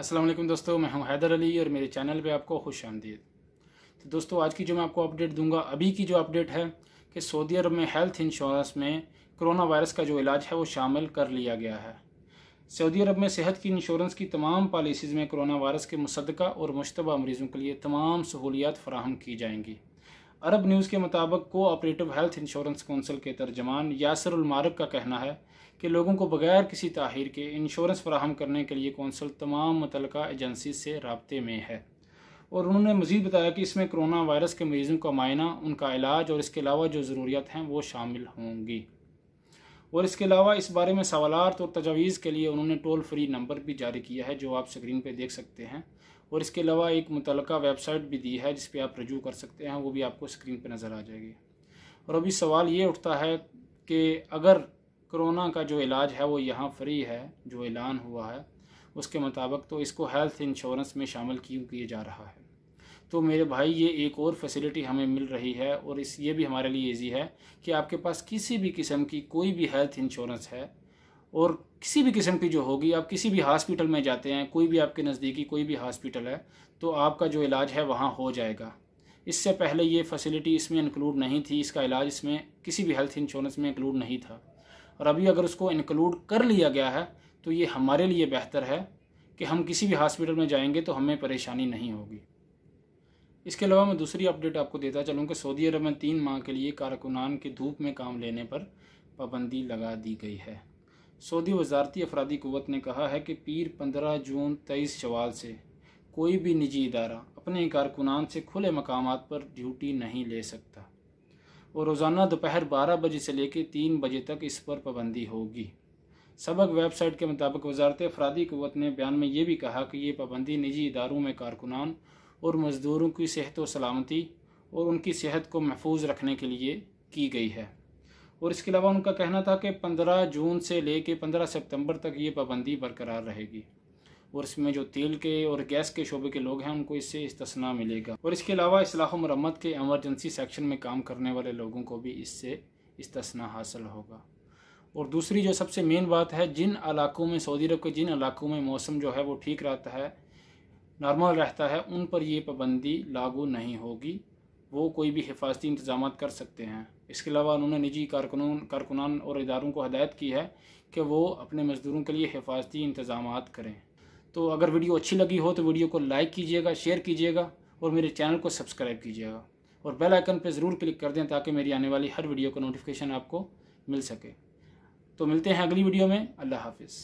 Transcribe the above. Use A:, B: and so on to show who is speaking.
A: अस्सलाम वालेकुम दोस्तों मैं हूं हैदर अली और मेरे चैनल पे आपको खुश आमदीद तो दोस्तों आज की जो मैं आपको अपडेट दूंगा अभी की जो अपडेट है कि सऊदी अरब में हेल्थ इंश्योरेंस में कोरोना वायरस का जो इलाज है वो शामिल कर लिया गया है सऊदी अरब में सेहत की इंश्योरेंस की तमाम पॉलिसीज़ में कोरोना वायरस के मुसदा और मुशतबा मरीज़ों के लिए तमाम सहूलियात फराहम की जाएंगी अरब न्यूज़ के मुताबिक कोऑपरेटिव हेल्थ इंश्योरेंस कौंसिल के तर्जमान यासर उलमारक का कहना है कि लोगों को बगैर किसी ताहिर के इंश्योरेंस फ्राहम करने के लिए कौंसिल तमाम मुतल एजेंसी से रबते में है और उन्होंने मज़ीद बताया कि इसमें करोना वायरस के मरीज़ों का मायना उनका इलाज और इसके अलावा जो ज़रूरियात हैं वो शामिल होंगी और इसके अलावा इस बारे में सवालत और तजावीज़ के लिए उन्होंने टोल फ्री नंबर भी जारी किया है जो आप स्क्रीन पर देख सकते हैं और इसके अलावा एक मुतल वेबसाइट भी दी है जिस पर आप रजू कर सकते हैं वो भी आपको स्क्रीन पर नज़र आ जाएगी और अभी सवाल ये उठता है कि अगर कोरोना का जो इलाज है वो यहाँ फ्री है जो ऐलान हुआ है उसके मुताबिक तो इसको हेल्थ इंश्योरेंस में शामिल क्यों किए जा रहा है तो मेरे भाई ये एक और फैसिलिटी हमें मिल रही है और इस ये भी हमारे लिए ईजी है कि आपके पास किसी भी किस्म की कोई भी हेल्थ इंश्योरेंस है और किसी भी किस्म की जो होगी आप किसी भी हॉस्पिटल में जाते हैं कोई भी आपके नज़दीकी कोई भी हॉस्पिटल है तो आपका जो इलाज है वहाँ हो जाएगा इससे पहले ये फैसिलिटी इसमें इंक्लूड नहीं थी इसका इलाज इसमें किसी भी हेल्थ इंश्योरेंस में इंक्लूड नहीं था और अभी अगर उसको इंक्लूड कर लिया गया है तो ये हमारे लिए बेहतर है कि हम किसी भी हॉस्पिटल में जाएंगे तो हमें परेशानी नहीं होगी इसके अलावा मैं दूसरी अपडेट आपको देता चलूँ कि सऊदी अरब में तीन माह के लिए कारकुनान के धूप में काम लेने पर पाबंदी लगा दी गई है सऊदी वजारती अफराधी क़वत ने कहा है कि पीर पंद्रह जून तेईस शवाल से कोई भी निजी इदारा अपने कारकुनान से खुले मकाम पर ड्यूटी नहीं ले सकता और रोज़ाना दोपहर बारह बजे से लेकर तीन बजे तक इस पर पाबंदी होगी सबक वेबसाइट के मुताबिक वजारत अफराधी क़वत ने बयान में यह भी कहा कि ये पाबंदी निजी इदारों में कारकुनान और मज़दूरों की सेहत व सलामती और उनकी सेहत को महफूज रखने के लिए की गई है और इसके अलावा उनका कहना था कि 15 जून से लेके 15 सितंबर तक ये पाबंदी बरकरार रहेगी और इसमें जो तेल के और गैस के शोबे के लोग हैं उनको इससे इस्तना मिलेगा और इसके अलावा इसलाह मरम्मत के एमरजेंसी सेक्शन में काम करने वाले लोगों को भी इससे इस्तना हासिल होगा और दूसरी जो सबसे मेन बात है जिन इलाकों में सऊदी अरब के जिन इलाकों में मौसम जो है वो ठीक रहता है नॉर्मल रहता है उन पर ये पाबंदी लागू नहीं होगी वो कोई भी हिफाजती इंतजाम कर सकते हैं इसके अलावा उन्होंने निजी कारकुनों कारकुनान और इदारों को हदायत की है कि वो अपने मज़दूरों के लिए हिफाजती इंतजाम करें तो अगर वीडियो अच्छी लगी हो तो वीडियो को लाइक कीजिएगा शेयर कीजिएगा और मेरे चैनल को सब्सक्राइब कीजिएगा और बेल आइकन पर ज़रूर क्लिक कर दें ताकि मेरी आने वाली हर वीडियो का नोटिफिकेशन आपको मिल सके तो मिलते हैं अगली वीडियो में अल्लाह हाफिज़